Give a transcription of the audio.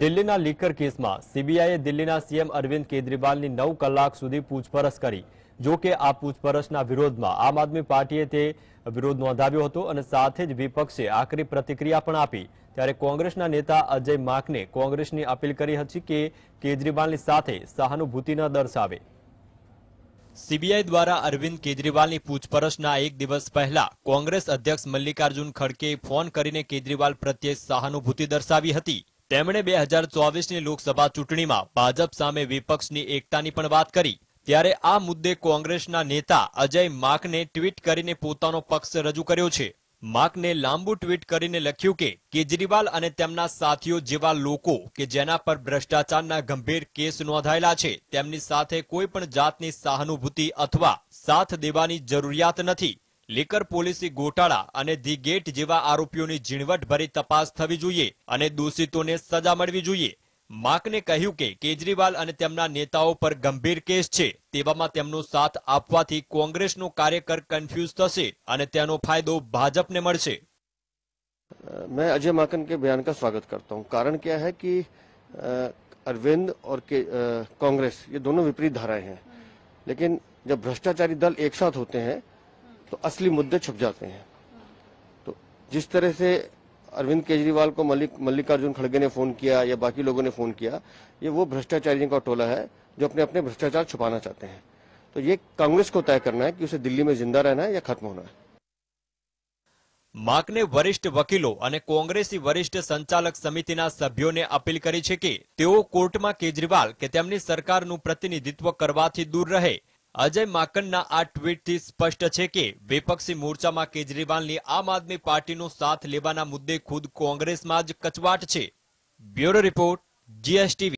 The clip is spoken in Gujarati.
દિલ્હીના લીકર કેસમાં સીબીઆઈએ દિલ્હીના સીએમ અરવિંદ કેજરીવાલની નવ કલાક સુધી પૂછપરછ કરી જો કે આ પૂછપરછના વિરોધમાં આમ આદમી પાર્ટીએ તે વિરોધ નોંધાવ્યો હતો અને સાથે જ વિપક્ષે આકરી પ્રતિક્રિયા પણ આપી ત્યારે કોંગ્રેસના નેતા અજય માકને કોંગ્રેસની અપીલ કરી હતી કે કેજરીવાલની સાથે સહાનુભૂતિ ન દર્શાવે સીબીઆઈ દ્વારા અરવિંદ કેજરીવાલની પૂછપરછના એક દિવસ પહેલા કોંગ્રેસ અધ્યક્ષ મલ્લિકાર્જુન ખડગેએ ફોન કરીને કેજરીવાલ પ્રત્યે સહાનુભૂતિ દર્શાવી હતી તેમણે બે હજાર ચોવીસની લોકસભા ચૂંટણીમાં ભાજપ સામે વિપક્ષની એકતાની પણ વાત કરી ત્યારે આ મુદ્દે કોંગ્રેસના નેતા અજય માકને ટ્વીટ કરીને પોતાનો પક્ષ રજૂ કર્યો છે માકને લાંબુ ટ્વીટ કરીને લખ્યું કે કેજરીવાલ અને તેમના સાથીઓ જેવા લોકો કે જેના પર ભ્રષ્ટાચારના ગંભીર કેસ નોંધાયેલા છે તેમની સાથે કોઈ પણ જાતની સહાનુભૂતિ અથવા સાથ દેવાની જરૂરિયાત નથી લીકર પોલિસી ગોટાળા અને ધી ગેટ જેવા આરોપીઓની ઝીણવટભરી તપાસ થવી જોઈએ અને દોષિતોને સજા મળવી જોઈએ માકને કહ્યું કે કેજરીવાલ અને તેમના નેતાઓ પર ગંભીર કેસ છે તેવામાં તેમનો સાથ આપવાથી કોંગ્રેસનો કાર્યકર કન્ફ્યુઝ થશે અને તેનો ફાયદો ભાજપને મળશે મેં અજય માકન કે બયાન કા સ્વાગત કરતા હું કારણ ક્યા હૈ કે અરવિંદ ઓર કે કોંગ્રેસ कांग्रेस દોનો વિપરીત ધારાએ धाराएं हैं लेकिन जब भ्रष्टाचारी दल एक साथ होते तो असली मुद्दे छुप जाते हैं तो जिस तरह से अरविंद केजरीवाल को मल्लिक मल्लिकार्जुन खड़गे ने फोन किया या बाकी लोगों ने फोन किया ये वो भ्रष्टाचारियों का टोला है जो अपने अपने भ्रष्टाचार छुपाना चाहते हैं तो ये कांग्रेस को तय करना है कि उसे दिल्ली में जिंदा रहना है या खत्म होना है માકને ने वरिष्ठ वकीलों और વરિષ્ઠ वरिष्ठ संचालक समिति અપીલ ने अपील करी તેઓ કોર્ટમાં केजरीवाल કે તેમની સરકારનું પ્રતિનિધિત્વ કરવાથી દૂર અજય માકણના આ ટ્વીટથી સ્પષ્ટ છે કે વિપક્ષી મોરચામાં કેજરીવાલની આમ આદમી પાર્ટીનો સાથ લેવાના મુદ્દે ખુદ કોંગ્રેસમાં જ કચવાટ છે બ્યુરો રિપોર્ટ જીએસટીવી